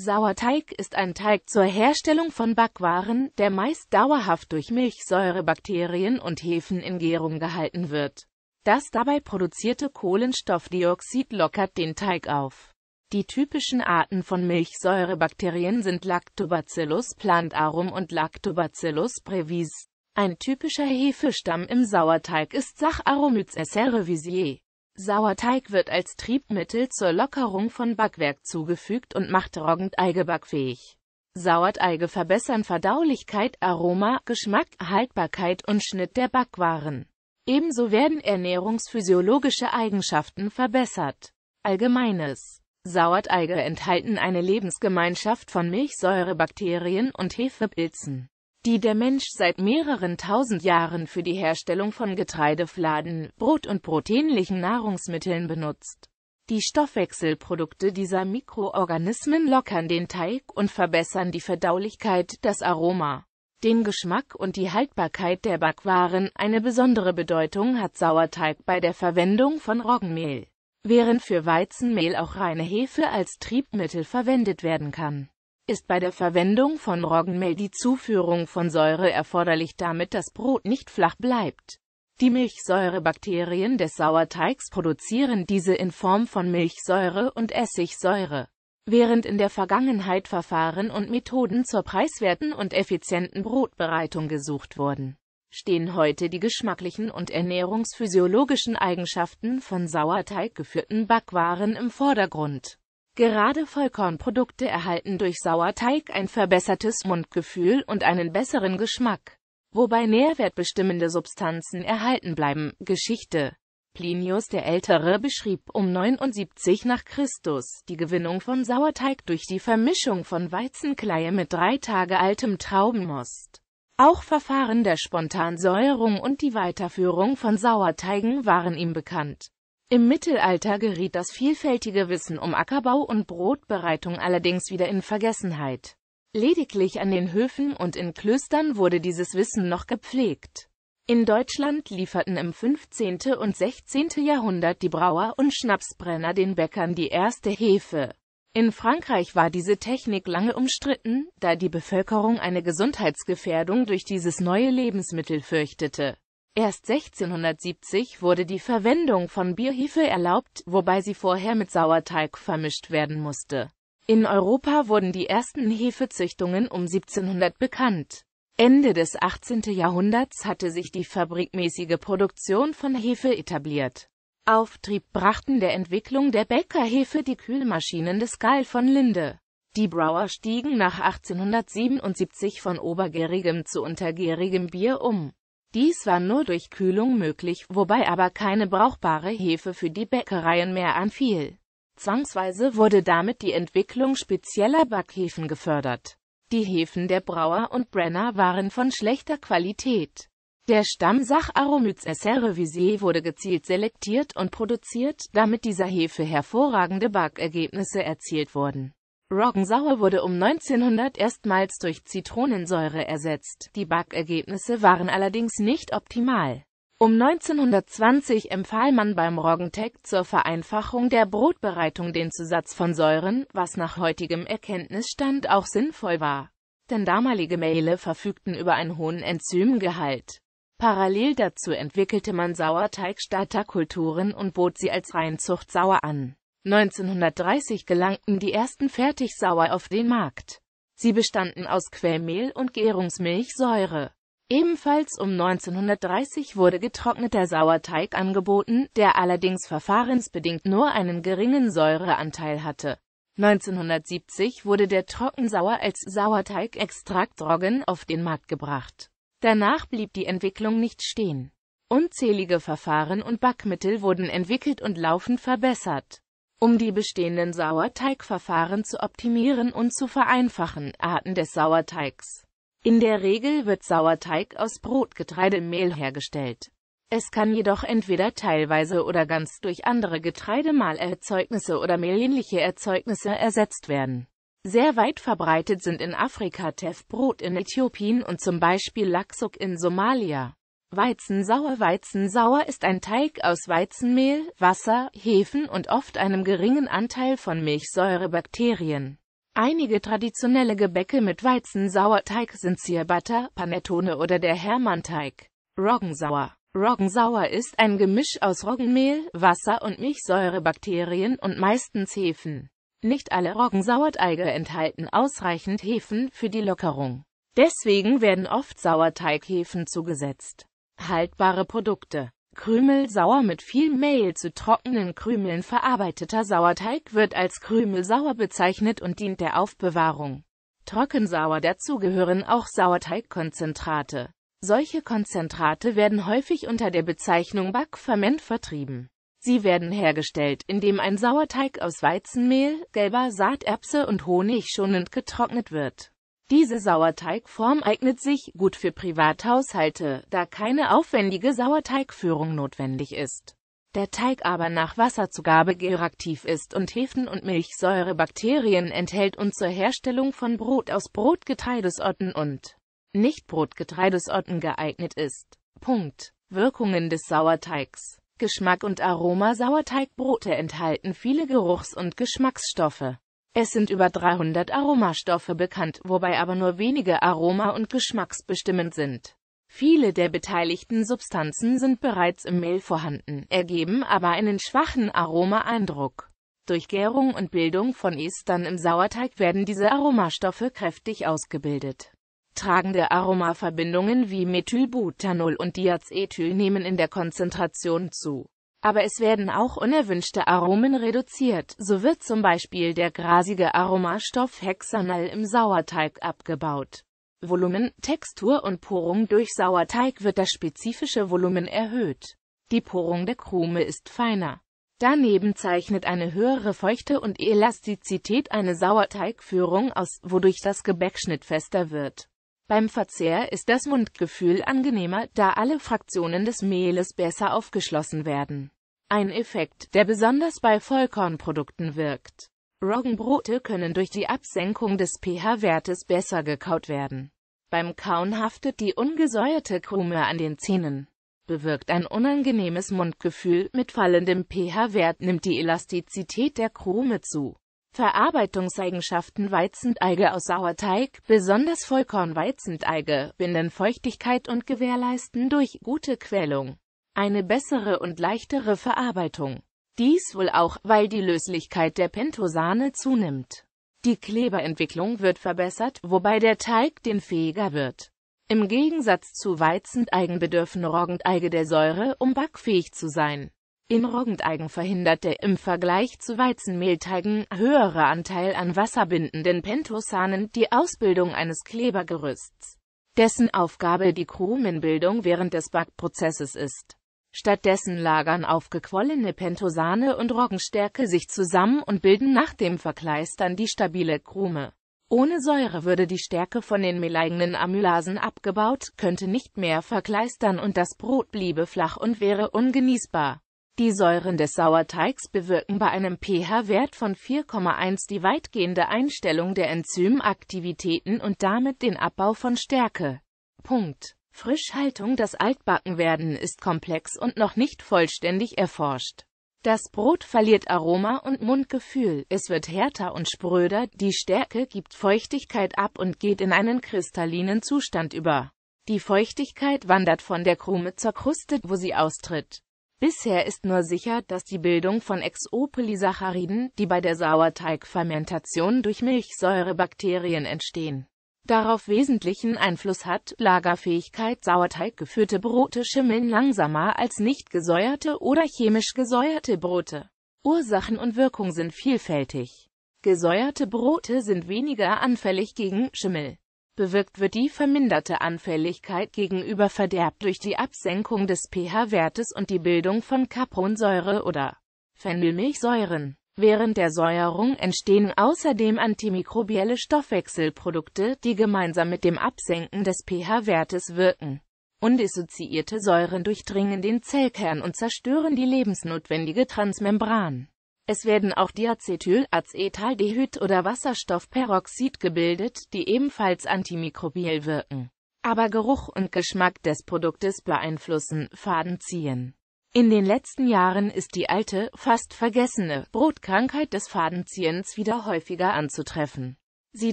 Sauerteig ist ein Teig zur Herstellung von Backwaren, der meist dauerhaft durch Milchsäurebakterien und Hefen in Gärung gehalten wird. Das dabei produzierte Kohlenstoffdioxid lockert den Teig auf. Die typischen Arten von Milchsäurebakterien sind Lactobacillus plantarum und Lactobacillus brevis. Ein typischer Hefestamm im Sauerteig ist Saccharomyces cerevisiae. Sauerteig wird als Triebmittel zur Lockerung von Backwerk zugefügt und macht Roggenteige eigebackfähig. Sauerteige verbessern Verdaulichkeit, Aroma, Geschmack, Haltbarkeit und Schnitt der Backwaren. Ebenso werden ernährungsphysiologische Eigenschaften verbessert. Allgemeines Sauerteige enthalten eine Lebensgemeinschaft von Milchsäurebakterien und Hefepilzen die der Mensch seit mehreren tausend Jahren für die Herstellung von Getreidefladen, Brot und proteinlichen Nahrungsmitteln benutzt. Die Stoffwechselprodukte dieser Mikroorganismen lockern den Teig und verbessern die Verdaulichkeit, das Aroma, den Geschmack und die Haltbarkeit der Backwaren. Eine besondere Bedeutung hat Sauerteig bei der Verwendung von Roggenmehl, während für Weizenmehl auch reine Hefe als Triebmittel verwendet werden kann ist bei der Verwendung von Roggenmehl die Zuführung von Säure erforderlich, damit das Brot nicht flach bleibt. Die Milchsäurebakterien des Sauerteigs produzieren diese in Form von Milchsäure und Essigsäure. Während in der Vergangenheit Verfahren und Methoden zur preiswerten und effizienten Brotbereitung gesucht wurden, stehen heute die geschmacklichen und ernährungsphysiologischen Eigenschaften von Sauerteig geführten Backwaren im Vordergrund. Gerade Vollkornprodukte erhalten durch Sauerteig ein verbessertes Mundgefühl und einen besseren Geschmack, wobei nährwertbestimmende Substanzen erhalten bleiben. Geschichte Plinius der Ältere beschrieb um 79 nach Christus die Gewinnung von Sauerteig durch die Vermischung von Weizenkleie mit drei Tage altem Traubenmost. Auch Verfahren der Spontansäuerung und die Weiterführung von Sauerteigen waren ihm bekannt. Im Mittelalter geriet das vielfältige Wissen um Ackerbau und Brotbereitung allerdings wieder in Vergessenheit. Lediglich an den Höfen und in Klöstern wurde dieses Wissen noch gepflegt. In Deutschland lieferten im 15. und 16. Jahrhundert die Brauer und Schnapsbrenner den Bäckern die erste Hefe. In Frankreich war diese Technik lange umstritten, da die Bevölkerung eine Gesundheitsgefährdung durch dieses neue Lebensmittel fürchtete. Erst 1670 wurde die Verwendung von Bierhefe erlaubt, wobei sie vorher mit Sauerteig vermischt werden musste. In Europa wurden die ersten Hefezüchtungen um 1700 bekannt. Ende des 18. Jahrhunderts hatte sich die fabrikmäßige Produktion von Hefe etabliert. Auftrieb brachten der Entwicklung der Bäckerhefe die Kühlmaschinen des Gall von Linde. Die Brauer stiegen nach 1877 von obergärigem zu untergärigem Bier um. Dies war nur durch Kühlung möglich, wobei aber keine brauchbare Hefe für die Bäckereien mehr anfiel. Zwangsweise wurde damit die Entwicklung spezieller Backhefen gefördert. Die Hefen der Brauer und Brenner waren von schlechter Qualität. Der Stamm Saccharomyces cerevisiae wurde gezielt selektiert und produziert, damit dieser Hefe hervorragende Backergebnisse erzielt wurden. Roggensauer wurde um 1900 erstmals durch Zitronensäure ersetzt, die Backergebnisse waren allerdings nicht optimal. Um 1920 empfahl man beim Roggentech zur Vereinfachung der Brotbereitung den Zusatz von Säuren, was nach heutigem Erkenntnisstand auch sinnvoll war. Denn damalige Mehle verfügten über einen hohen Enzymgehalt. Parallel dazu entwickelte man Sauerteig-Starterkulturen und bot sie als Reinzucht sauer an. 1930 gelangten die ersten Fertigsauer auf den Markt. Sie bestanden aus Quellmehl und Gärungsmilchsäure. Ebenfalls um 1930 wurde getrockneter Sauerteig angeboten, der allerdings verfahrensbedingt nur einen geringen Säureanteil hatte. 1970 wurde der Trockensauer als sauerteig extrakt Roggen auf den Markt gebracht. Danach blieb die Entwicklung nicht stehen. Unzählige Verfahren und Backmittel wurden entwickelt und laufend verbessert. Um die bestehenden Sauerteigverfahren zu optimieren und zu vereinfachen, Arten des Sauerteigs. In der Regel wird Sauerteig aus Brotgetreidemehl hergestellt. Es kann jedoch entweder teilweise oder ganz durch andere Getreidemahlerzeugnisse oder mehlähnliche Erzeugnisse ersetzt werden. Sehr weit verbreitet sind in Afrika Tefbrot in Äthiopien und zum Beispiel Laksuk in Somalia. Weizensauer Weizensauer ist ein Teig aus Weizenmehl, Wasser, Hefen und oft einem geringen Anteil von Milchsäurebakterien. Einige traditionelle Gebäcke mit Weizensauerteig sind Ciabatta, Panettone oder der Hermannteig. Roggensauer Roggensauer ist ein Gemisch aus Roggenmehl, Wasser und Milchsäurebakterien und meistens Hefen. Nicht alle Roggensauerteige enthalten ausreichend Hefen für die Lockerung. Deswegen werden oft Sauerteighefen zugesetzt. Haltbare Produkte Krümelsauer mit viel Mehl zu trockenen Krümeln verarbeiteter Sauerteig wird als Krümelsauer bezeichnet und dient der Aufbewahrung. Trockensauer dazu gehören auch Sauerteigkonzentrate. Solche Konzentrate werden häufig unter der Bezeichnung Backferment vertrieben. Sie werden hergestellt, indem ein Sauerteig aus Weizenmehl, gelber Saaterbse und Honig schonend getrocknet wird. Diese Sauerteigform eignet sich gut für Privathaushalte, da keine aufwendige Sauerteigführung notwendig ist. Der Teig aber nach Wasserzugabe geraktiv ist und Hefen- und Milchsäurebakterien enthält und zur Herstellung von Brot aus Brotgetreidesorten und Nichtbrotgetreidesorten geeignet ist. Punkt. Wirkungen des Sauerteigs Geschmack und Aroma Sauerteigbrote enthalten viele Geruchs- und Geschmacksstoffe. Es sind über 300 Aromastoffe bekannt, wobei aber nur wenige aroma- und geschmacksbestimmend sind. Viele der beteiligten Substanzen sind bereits im Mehl vorhanden, ergeben aber einen schwachen Aromaeindruck. Durch Gärung und Bildung von Estern im Sauerteig werden diese Aromastoffe kräftig ausgebildet. Tragende Aromaverbindungen wie Methylbutanol und Diacetyl nehmen in der Konzentration zu. Aber es werden auch unerwünschte Aromen reduziert, so wird zum Beispiel der grasige Aromastoff Hexanal im Sauerteig abgebaut. Volumen, Textur und Porung durch Sauerteig wird das spezifische Volumen erhöht. Die Porung der Krume ist feiner. Daneben zeichnet eine höhere Feuchte und Elastizität eine Sauerteigführung aus, wodurch das Gebäckschnitt fester wird. Beim Verzehr ist das Mundgefühl angenehmer, da alle Fraktionen des Mehles besser aufgeschlossen werden. Ein Effekt, der besonders bei Vollkornprodukten wirkt. Roggenbrote können durch die Absenkung des pH-Wertes besser gekaut werden. Beim Kauen haftet die ungesäuerte Krume an den Zähnen. Bewirkt ein unangenehmes Mundgefühl, mit fallendem pH-Wert nimmt die Elastizität der Krume zu. Verarbeitungseigenschaften Weizenteige aus Sauerteig, besonders Vollkornweizenteige, binden Feuchtigkeit und gewährleisten durch gute Quellung eine bessere und leichtere Verarbeitung. Dies wohl auch, weil die Löslichkeit der Pentosahne zunimmt. Die Kleberentwicklung wird verbessert, wobei der Teig den fähiger wird. Im Gegensatz zu Weizenteigen bedürfen Roggenteige der Säure, um backfähig zu sein. In Roggendeigen verhindert der im Vergleich zu Weizenmehlteigen höhere Anteil an wasserbindenden Pentosanen die Ausbildung eines Klebergerüsts, dessen Aufgabe die Krumenbildung während des Backprozesses ist. Stattdessen lagern aufgequollene Pentosane und Roggenstärke sich zusammen und bilden nach dem Verkleistern die stabile Krume. Ohne Säure würde die Stärke von den meleigenen Amylasen abgebaut, könnte nicht mehr verkleistern und das Brot bliebe flach und wäre ungenießbar. Die Säuren des Sauerteigs bewirken bei einem pH-Wert von 4,1 die weitgehende Einstellung der Enzymaktivitäten und damit den Abbau von Stärke. Punkt. Frischhaltung Das Altbackenwerden ist komplex und noch nicht vollständig erforscht. Das Brot verliert Aroma und Mundgefühl, es wird härter und spröder, die Stärke gibt Feuchtigkeit ab und geht in einen kristallinen Zustand über. Die Feuchtigkeit wandert von der Krume zur Kruste, wo sie austritt. Bisher ist nur sicher, dass die Bildung von Exopolysacchariden, die bei der Sauerteigfermentation durch Milchsäurebakterien entstehen, darauf wesentlichen Einfluss hat. Lagerfähigkeit Sauerteig geführte Brote schimmeln langsamer als nicht gesäuerte oder chemisch gesäuerte Brote. Ursachen und Wirkung sind vielfältig. Gesäuerte Brote sind weniger anfällig gegen Schimmel bewirkt wird die verminderte Anfälligkeit gegenüber Verderb durch die Absenkung des pH-Wertes und die Bildung von Capronsäure oder Phenylmilchsäuren. Während der Säuerung entstehen außerdem antimikrobielle Stoffwechselprodukte, die gemeinsam mit dem Absenken des pH-Wertes wirken. Undissoziierte Säuren durchdringen den Zellkern und zerstören die lebensnotwendige Transmembran. Es werden auch Diacetylacetaldehyd oder Wasserstoffperoxid gebildet, die ebenfalls antimikrobiell wirken, aber Geruch und Geschmack des Produktes beeinflussen, Faden ziehen. In den letzten Jahren ist die alte, fast vergessene, Brotkrankheit des Fadenziehens wieder häufiger anzutreffen. Sie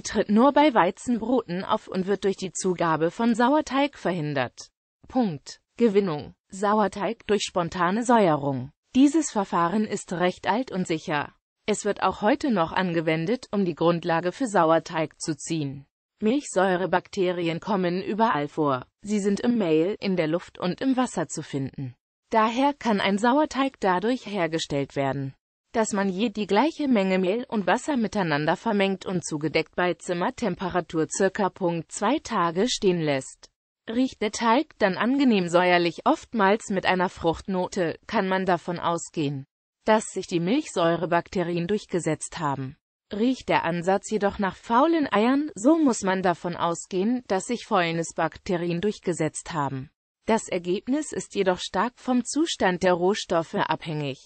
tritt nur bei Weizenbroten auf und wird durch die Zugabe von Sauerteig verhindert. Punkt. Gewinnung. Sauerteig durch spontane Säuerung. Dieses Verfahren ist recht alt und sicher. Es wird auch heute noch angewendet, um die Grundlage für Sauerteig zu ziehen. Milchsäurebakterien kommen überall vor. Sie sind im Mehl, in der Luft und im Wasser zu finden. Daher kann ein Sauerteig dadurch hergestellt werden, dass man je die gleiche Menge Mehl und Wasser miteinander vermengt und zugedeckt bei Zimmertemperatur ca. 2 Tage stehen lässt. Riecht der Teig dann angenehm säuerlich oftmals mit einer Fruchtnote, kann man davon ausgehen, dass sich die Milchsäurebakterien durchgesetzt haben. Riecht der Ansatz jedoch nach faulen Eiern, so muss man davon ausgehen, dass sich Fäulnisbakterien durchgesetzt haben. Das Ergebnis ist jedoch stark vom Zustand der Rohstoffe abhängig.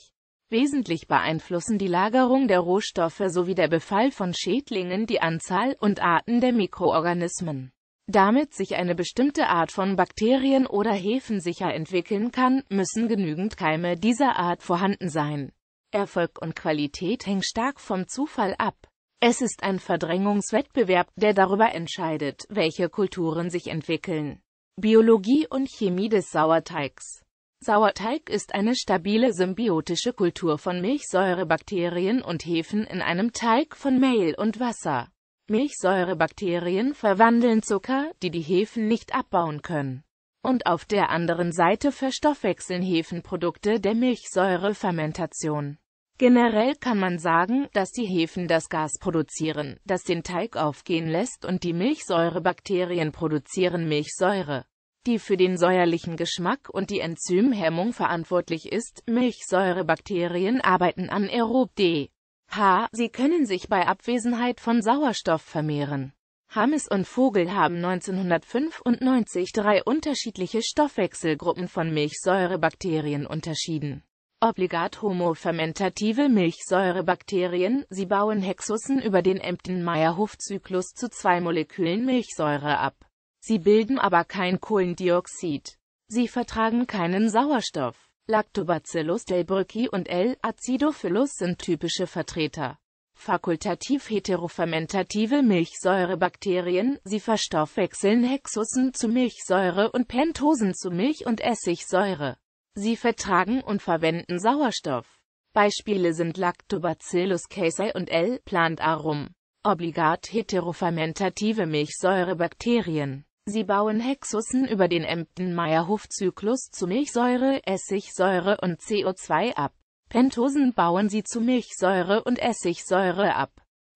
Wesentlich beeinflussen die Lagerung der Rohstoffe sowie der Befall von Schädlingen die Anzahl und Arten der Mikroorganismen. Damit sich eine bestimmte Art von Bakterien oder Hefen sicher entwickeln kann, müssen genügend Keime dieser Art vorhanden sein. Erfolg und Qualität hängen stark vom Zufall ab. Es ist ein Verdrängungswettbewerb, der darüber entscheidet, welche Kulturen sich entwickeln. Biologie und Chemie des Sauerteigs Sauerteig ist eine stabile symbiotische Kultur von Milchsäurebakterien und Hefen in einem Teig von Mehl und Wasser. Milchsäurebakterien verwandeln Zucker, die die Hefen nicht abbauen können. Und auf der anderen Seite verstoffwechseln Hefenprodukte der Milchsäurefermentation. Generell kann man sagen, dass die Hefen das Gas produzieren, das den Teig aufgehen lässt und die Milchsäurebakterien produzieren Milchsäure, die für den säuerlichen Geschmack und die Enzymhemmung verantwortlich ist. Milchsäurebakterien arbeiten an Aerob D. H. Sie können sich bei Abwesenheit von Sauerstoff vermehren. Hammes und Vogel haben 1995 drei unterschiedliche Stoffwechselgruppen von Milchsäurebakterien unterschieden. Obligat homofermentative Milchsäurebakterien, sie bauen Hexussen über den empten meyer hof zyklus zu zwei Molekülen Milchsäure ab. Sie bilden aber kein Kohlendioxid. Sie vertragen keinen Sauerstoff. Lactobacillus delbrücki und L-Acidophilus sind typische Vertreter. Fakultativ heterofermentative Milchsäurebakterien, sie verstoffwechseln Hexusen zu Milchsäure und Pentosen zu Milch- und Essigsäure. Sie vertragen und verwenden Sauerstoff. Beispiele sind Lactobacillus casei und L. plantarum. Obligat heterofermentative Milchsäurebakterien. Sie bauen Hexussen über den emden meyer hof zyklus zu Milchsäure, Essigsäure und CO2 ab. Pentosen bauen sie zu Milchsäure und Essigsäure ab.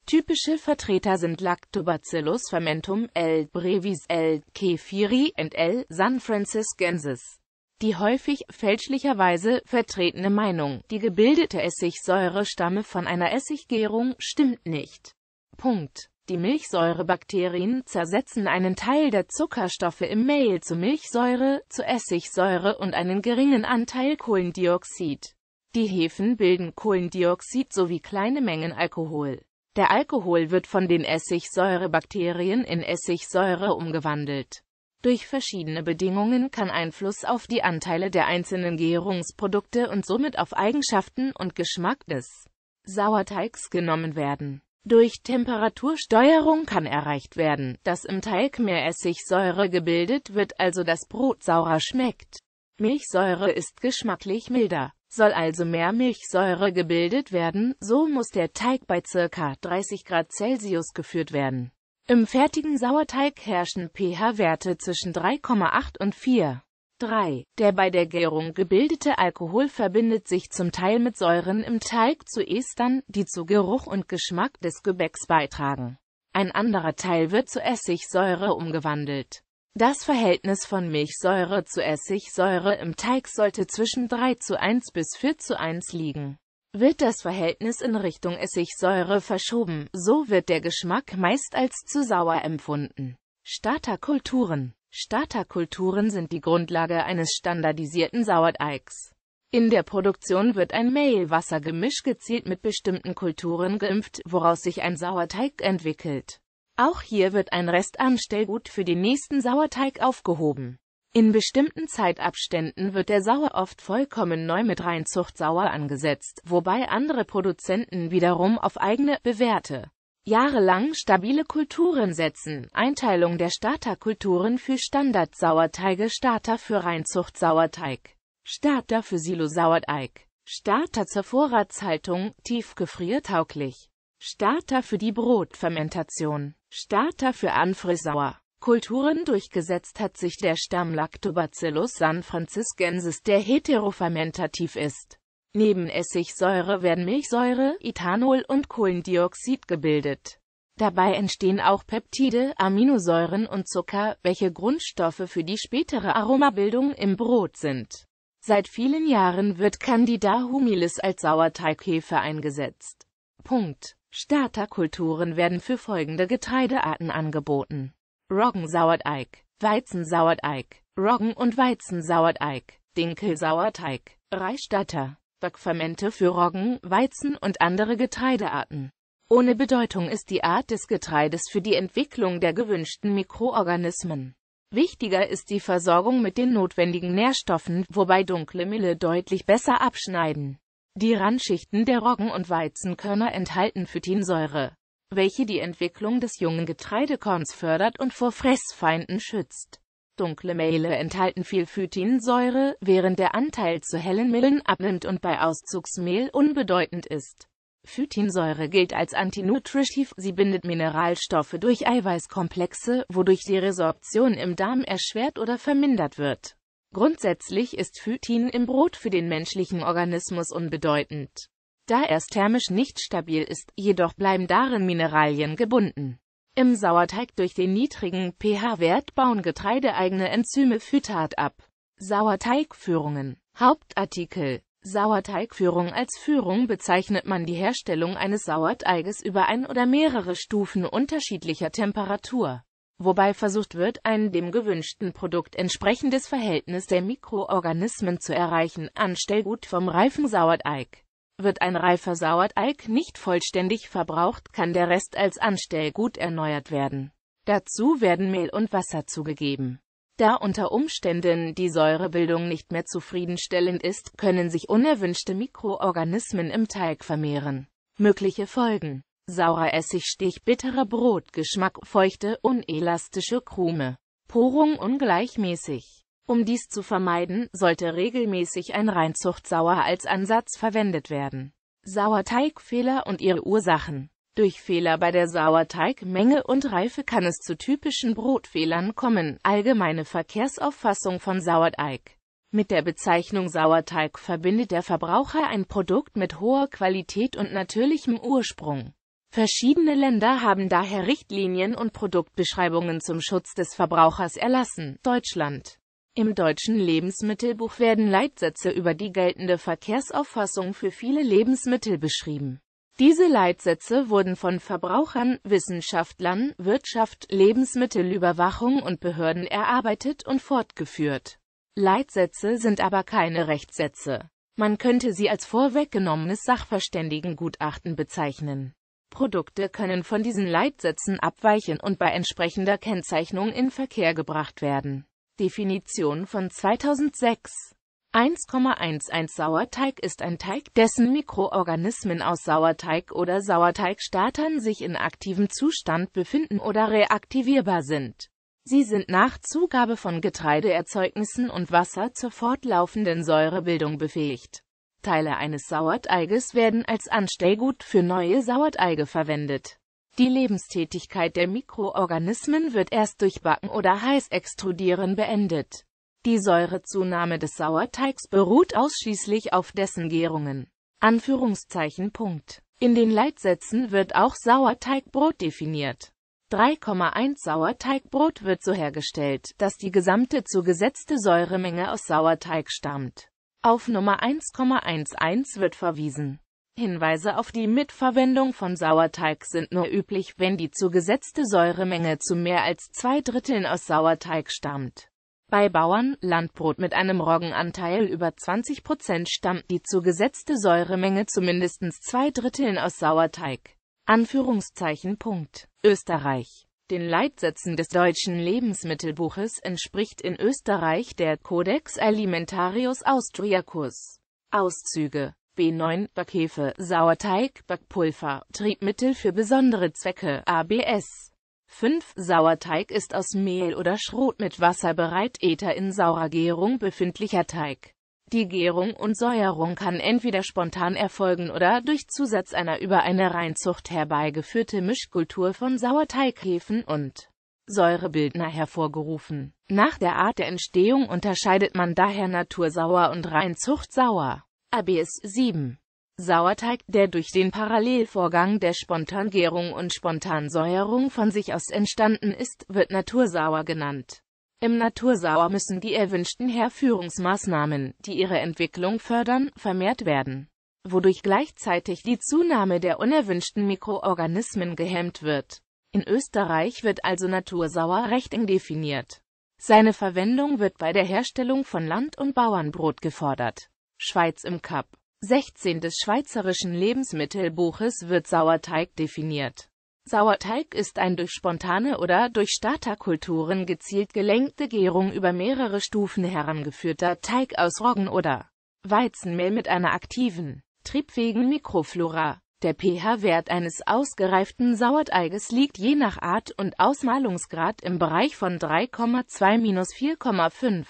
Typische Vertreter sind Lactobacillus fermentum, L. brevis, L. kefiri und L. San Franciscensis. Die häufig fälschlicherweise vertretene Meinung, die gebildete Essigsäure stamme von einer Essiggärung, stimmt nicht. Punkt. Die Milchsäurebakterien zersetzen einen Teil der Zuckerstoffe im Mehl zu Milchsäure, zu Essigsäure und einen geringen Anteil Kohlendioxid. Die Hefen bilden Kohlendioxid sowie kleine Mengen Alkohol. Der Alkohol wird von den Essigsäurebakterien in Essigsäure umgewandelt. Durch verschiedene Bedingungen kann Einfluss auf die Anteile der einzelnen Gärungsprodukte und somit auf Eigenschaften und Geschmack des Sauerteigs genommen werden durch Temperatursteuerung kann erreicht werden, dass im Teig mehr Essigsäure gebildet wird, also das Brot saurer schmeckt. Milchsäure ist geschmacklich milder. Soll also mehr Milchsäure gebildet werden, so muss der Teig bei ca. 30 Grad Celsius geführt werden. Im fertigen Sauerteig herrschen pH-Werte zwischen 3,8 und 4. 3. Der bei der Gärung gebildete Alkohol verbindet sich zum Teil mit Säuren im Teig zu Estern, die zu Geruch und Geschmack des Gebäcks beitragen. Ein anderer Teil wird zu Essigsäure umgewandelt. Das Verhältnis von Milchsäure zu Essigsäure im Teig sollte zwischen 3 zu 1 bis 4 zu 1 liegen. Wird das Verhältnis in Richtung Essigsäure verschoben, so wird der Geschmack meist als zu sauer empfunden. Starterkulturen Starterkulturen sind die Grundlage eines standardisierten Sauerteigs. In der Produktion wird ein mehl gemisch gezielt mit bestimmten Kulturen geimpft, woraus sich ein Sauerteig entwickelt. Auch hier wird ein Restanstellgut für den nächsten Sauerteig aufgehoben. In bestimmten Zeitabständen wird der Sauer oft vollkommen neu mit Reinzucht Sauer angesetzt, wobei andere Produzenten wiederum auf eigene, bewährte jahrelang stabile Kulturen setzen. Einteilung der Starterkulturen für Standard-Sauerteige Starter für Reinzucht-Sauerteig. Starter für Silo-Sauerteig. Starter zur Vorratshaltung, tiefgefriertauglich. Starter für die Brotfermentation. Starter für Anfrissauer. Kulturen durchgesetzt hat sich der Stamm Lactobacillus san franciscensis, der heterofermentativ ist. Neben Essigsäure werden Milchsäure, Ethanol und Kohlendioxid gebildet. Dabei entstehen auch Peptide, Aminosäuren und Zucker, welche Grundstoffe für die spätere Aromabildung im Brot sind. Seit vielen Jahren wird Candida humilis als Sauerteighefe eingesetzt. Punkt. Starterkulturen werden für folgende Getreidearten angeboten. Roggensauerteig, Weizensauerteig, Roggen- und Weizensauerteig, Dinkelsauerteig, Reisstatter. Backfermente für Roggen, Weizen und andere Getreidearten. Ohne Bedeutung ist die Art des Getreides für die Entwicklung der gewünschten Mikroorganismen. Wichtiger ist die Versorgung mit den notwendigen Nährstoffen, wobei dunkle Mille deutlich besser abschneiden. Die Randschichten der Roggen- und Weizenkörner enthalten Phytinsäure, welche die Entwicklung des jungen Getreidekorns fördert und vor Fressfeinden schützt. Dunkle Mehle enthalten viel Phytinsäure, während der Anteil zu hellen Mehlen abnimmt und bei Auszugsmehl unbedeutend ist. Phytinsäure gilt als antinutritiv, sie bindet Mineralstoffe durch Eiweißkomplexe, wodurch die Resorption im Darm erschwert oder vermindert wird. Grundsätzlich ist Phytin im Brot für den menschlichen Organismus unbedeutend. Da es thermisch nicht stabil ist, jedoch bleiben darin Mineralien gebunden. Im Sauerteig durch den niedrigen pH-Wert bauen getreideeigene Enzyme Phytat ab. Sauerteigführungen Hauptartikel Sauerteigführung Als Führung bezeichnet man die Herstellung eines Sauerteiges über ein oder mehrere Stufen unterschiedlicher Temperatur, wobei versucht wird, ein dem gewünschten Produkt entsprechendes Verhältnis der Mikroorganismen zu erreichen, anstelle gut vom reifen Sauerteig. Wird ein reifer Sauerteig nicht vollständig verbraucht, kann der Rest als Anstellgut erneuert werden. Dazu werden Mehl und Wasser zugegeben. Da unter Umständen die Säurebildung nicht mehr zufriedenstellend ist, können sich unerwünschte Mikroorganismen im Teig vermehren. Mögliche Folgen Saurer Essigstich, bitterer Brotgeschmack, feuchte, unelastische Krume, Porung ungleichmäßig. Um dies zu vermeiden, sollte regelmäßig ein Reinzuchtsauer als Ansatz verwendet werden. Sauerteigfehler und ihre Ursachen Durch Fehler bei der Sauerteigmenge und Reife kann es zu typischen Brotfehlern kommen. Allgemeine Verkehrsauffassung von Sauerteig Mit der Bezeichnung Sauerteig verbindet der Verbraucher ein Produkt mit hoher Qualität und natürlichem Ursprung. Verschiedene Länder haben daher Richtlinien und Produktbeschreibungen zum Schutz des Verbrauchers erlassen. Deutschland im deutschen Lebensmittelbuch werden Leitsätze über die geltende Verkehrsauffassung für viele Lebensmittel beschrieben. Diese Leitsätze wurden von Verbrauchern, Wissenschaftlern, Wirtschaft, Lebensmittelüberwachung und Behörden erarbeitet und fortgeführt. Leitsätze sind aber keine Rechtssätze. Man könnte sie als vorweggenommenes Sachverständigengutachten bezeichnen. Produkte können von diesen Leitsätzen abweichen und bei entsprechender Kennzeichnung in Verkehr gebracht werden. Definition von 2006 1,11 Sauerteig ist ein Teig, dessen Mikroorganismen aus Sauerteig oder Sauerteigstartern sich in aktivem Zustand befinden oder reaktivierbar sind. Sie sind nach Zugabe von Getreideerzeugnissen und Wasser zur fortlaufenden Säurebildung befähigt. Teile eines Sauerteiges werden als Anstellgut für neue Sauerteige verwendet. Die Lebenstätigkeit der Mikroorganismen wird erst durch Backen oder Heißextrudieren beendet. Die Säurezunahme des Sauerteigs beruht ausschließlich auf dessen Gärungen. Anführungszeichen Punkt. In den Leitsätzen wird auch Sauerteigbrot definiert. 3,1 Sauerteigbrot wird so hergestellt, dass die gesamte zugesetzte Säuremenge aus Sauerteig stammt. Auf Nummer 1,11 wird verwiesen. Hinweise auf die Mitverwendung von Sauerteig sind nur üblich, wenn die zugesetzte Säuremenge zu mehr als zwei Dritteln aus Sauerteig stammt. Bei Bauern, Landbrot mit einem Roggenanteil über 20% stammt die zugesetzte Säuremenge zu mindestens zwei Dritteln aus Sauerteig. Anführungszeichen Punkt. Österreich den Leitsätzen des deutschen Lebensmittelbuches entspricht in Österreich der Codex Alimentarius Austriacus. Auszüge B9, Backhefe, Sauerteig, Backpulver, Triebmittel für besondere Zwecke, ABS. 5. Sauerteig ist aus Mehl oder Schrot mit Wasser bereit, Ether in saurer Gärung befindlicher Teig. Die Gärung und Säuerung kann entweder spontan erfolgen oder durch Zusatz einer über eine Reinzucht herbeigeführte Mischkultur von Sauerteighefen und Säurebildner hervorgerufen. Nach der Art der Entstehung unterscheidet man daher Natursauer und Reinzuchtsauer. ABS 7. Sauerteig, der durch den Parallelvorgang der Spontangärung und Spontansäuerung von sich aus entstanden ist, wird Natursauer genannt. Im Natursauer müssen die erwünschten Herführungsmaßnahmen, die ihre Entwicklung fördern, vermehrt werden, wodurch gleichzeitig die Zunahme der unerwünschten Mikroorganismen gehemmt wird. In Österreich wird also Natursauer recht eng definiert. Seine Verwendung wird bei der Herstellung von Land- und Bauernbrot gefordert. Schweiz im Cup. 16 des Schweizerischen Lebensmittelbuches wird Sauerteig definiert. Sauerteig ist ein durch spontane oder durch Starterkulturen gezielt gelenkte Gärung über mehrere Stufen herangeführter Teig aus Roggen oder Weizenmehl mit einer aktiven, triebfähigen Mikroflora. Der pH-Wert eines ausgereiften Sauerteiges liegt je nach Art und Ausmalungsgrad im Bereich von 3,2-4,5,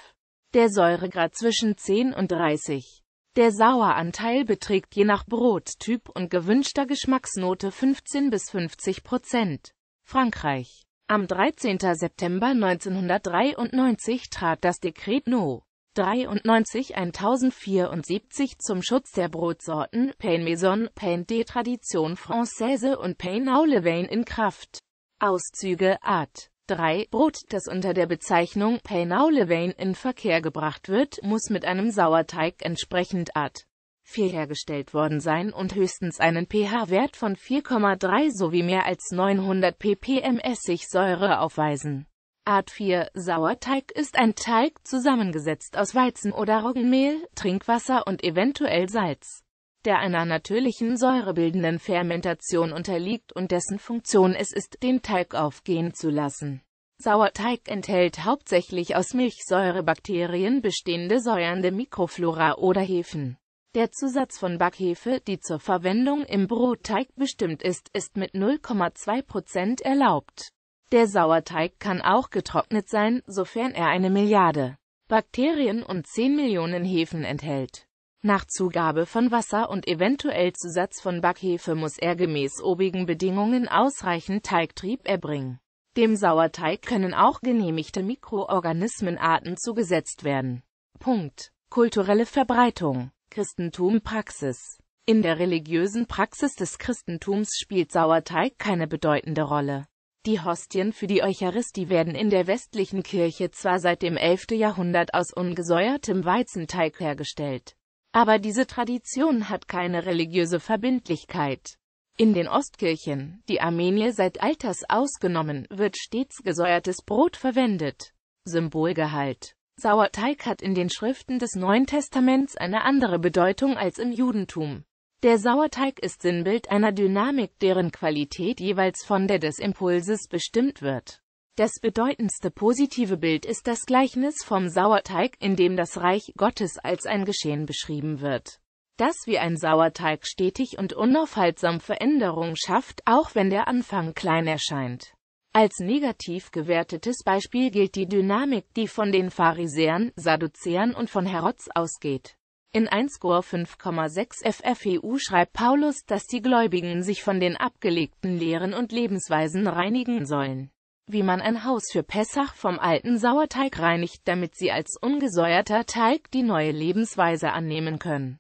der Säuregrad zwischen 10 und 30. Der Saueranteil beträgt je nach Brottyp und gewünschter Geschmacksnote 15 bis 50 Prozent. Frankreich. Am 13. September 1993 trat das Dekret No. 93 1074 zum Schutz der Brotsorten Pain Maison, Pain de Tradition Française und Pain au Levain in Kraft. Auszüge Art 3. Brot, das unter der Bezeichnung Paynow Levain in Verkehr gebracht wird, muss mit einem Sauerteig entsprechend Art 4 hergestellt worden sein und höchstens einen pH-Wert von 4,3 sowie mehr als 900 ppm Essigsäure aufweisen. Art 4 Sauerteig ist ein Teig zusammengesetzt aus Weizen oder Roggenmehl, Trinkwasser und eventuell Salz der einer natürlichen säurebildenden Fermentation unterliegt und dessen Funktion es ist, den Teig aufgehen zu lassen. Sauerteig enthält hauptsächlich aus Milchsäurebakterien bestehende säuernde Mikroflora oder Hefen. Der Zusatz von Backhefe, die zur Verwendung im Brotteig bestimmt ist, ist mit 0,2% erlaubt. Der Sauerteig kann auch getrocknet sein, sofern er eine Milliarde Bakterien und 10 Millionen Hefen enthält. Nach Zugabe von Wasser und eventuell Zusatz von Backhefe muss er gemäß obigen Bedingungen ausreichend Teigtrieb erbringen. Dem Sauerteig können auch genehmigte Mikroorganismenarten zugesetzt werden. Punkt. Kulturelle Verbreitung Christentum Praxis In der religiösen Praxis des Christentums spielt Sauerteig keine bedeutende Rolle. Die Hostien für die Eucharistie werden in der westlichen Kirche zwar seit dem 11. Jahrhundert aus ungesäuertem Weizenteig hergestellt, aber diese Tradition hat keine religiöse Verbindlichkeit. In den Ostkirchen, die Armenier seit Alters ausgenommen, wird stets gesäuertes Brot verwendet. Symbolgehalt Sauerteig hat in den Schriften des Neuen Testaments eine andere Bedeutung als im Judentum. Der Sauerteig ist Sinnbild einer Dynamik, deren Qualität jeweils von der des Impulses bestimmt wird. Das bedeutendste positive Bild ist das Gleichnis vom Sauerteig, in dem das Reich Gottes als ein Geschehen beschrieben wird, das wie ein Sauerteig stetig und unaufhaltsam Veränderungen schafft, auch wenn der Anfang klein erscheint. Als negativ gewertetes Beispiel gilt die Dynamik, die von den Pharisäern, Sadduzäern und von Herods ausgeht. In 1 Kor 5,6 FFEU schreibt Paulus, dass die Gläubigen sich von den abgelegten Lehren und Lebensweisen reinigen sollen wie man ein Haus für Pessach vom alten Sauerteig reinigt, damit sie als ungesäuerter Teig die neue Lebensweise annehmen können.